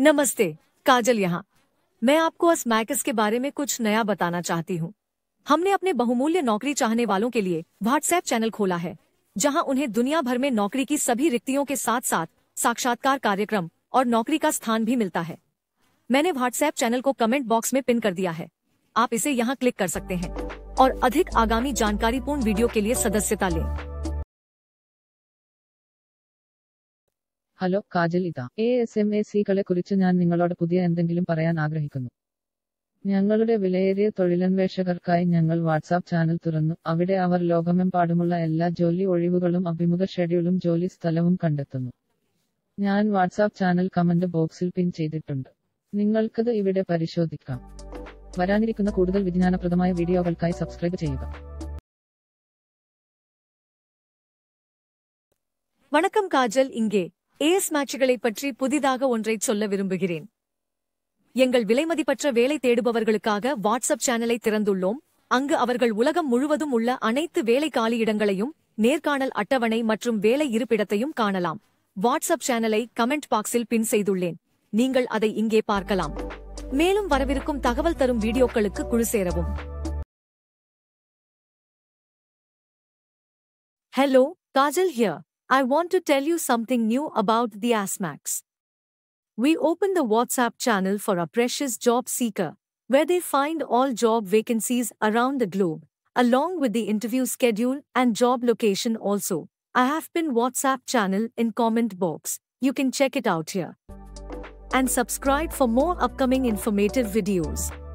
नमस्ते काजल यहाँ मैं आपको अस्मैकस के बारे में कुछ नया बताना चाहती हूँ हमने अपने बहुमूल्य नौकरी चाहने वालों के लिए व्हाट्सएप चैनल खोला है जहाँ उन्हें दुनिया भर में नौकरी की सभी रिक्तियों के साथ साथ साक्षात्कार कार्यक्रम और नौकरी का स्थान भी मिलता है मैंने व्हाट्सएप चैनल को कमेंट बॉक्स में पिन कर दिया है आप इसे यहाँ क्लिक कर सकते हैं और अधिक आगामी पूर्ण वीडियो के लिए सदस्यता लें ഹലോ കാജൽ ഇതാ എ എസ് എം എ സികളെ കുറിച്ച് ഞാൻ നിങ്ങളോട് പുതിയ എന്തെങ്കിലും പറയാൻ ആഗ്രഹിക്കുന്നു ഞങ്ങളുടെ വിലയേറിയ തൊഴിലന്വേഷകർക്കായി ഞങ്ങൾ വാട്സാപ്പ് ചാനൽ തുറന്നു അവിടെ അവർ ലോകമെമ്പാടുമുള്ള എല്ലാ ജോലി ഒഴിവുകളും അഭിമുഖ ഷെഡ്യൂളും ജോലി സ്ഥലവും കണ്ടെത്തുന്നു ഞാൻ വാട്സാപ്പ് ചാനൽ കമന്റ് ബോക്സിൽ പിൻ ചെയ്തിട്ടുണ്ട് നിങ്ങൾക്കത് ഇവിടെ പരിശോധിക്കാം വരാനിരിക്കുന്ന കൂടുതൽ വിജ്ഞാനപ്രദമായ വീഡിയോകൾക്കായി സബ്സ്ക്രൈബ് ചെയ്യുക വണക്കം കാജൽ ഇങ്കേ ஏஸ் மேட்சுகளை பற்றி புதிதாக ஒன்றை சொல்ல விரும்புகிறேன் எங்கள் விலைமதிப்பற்ற வேலை தேடுபவர்களுக்காக வாட்ஸ்அப் சேனலை திறந்துள்ளோம் அங்கு அவர்கள் உலகம் முழுவதும் உள்ள அனைத்து வேலை காலியிடங்களையும் நேர்காணல் அட்டவணை மற்றும் வேலை இருப்பிடத்தையும் காணலாம் வாட்ஸ்அப் சேனலை கமெண்ட் பாக்ஸில் பின் செய்துள்ளேன் நீங்கள் அதை இங்கே பார்க்கலாம் மேலும் வரவிருக்கும் தகவல் தரும் வீடியோக்களுக்கு குழு சேரவும் hello Kajal here I want to tell you something new about the ASMAX. We open the WhatsApp channel for our precious job seeker, where they find all job vacancies around the globe, along with the interview schedule and job location also. I have pinned WhatsApp channel in comment box. You can check it out here. And subscribe for more upcoming informative videos.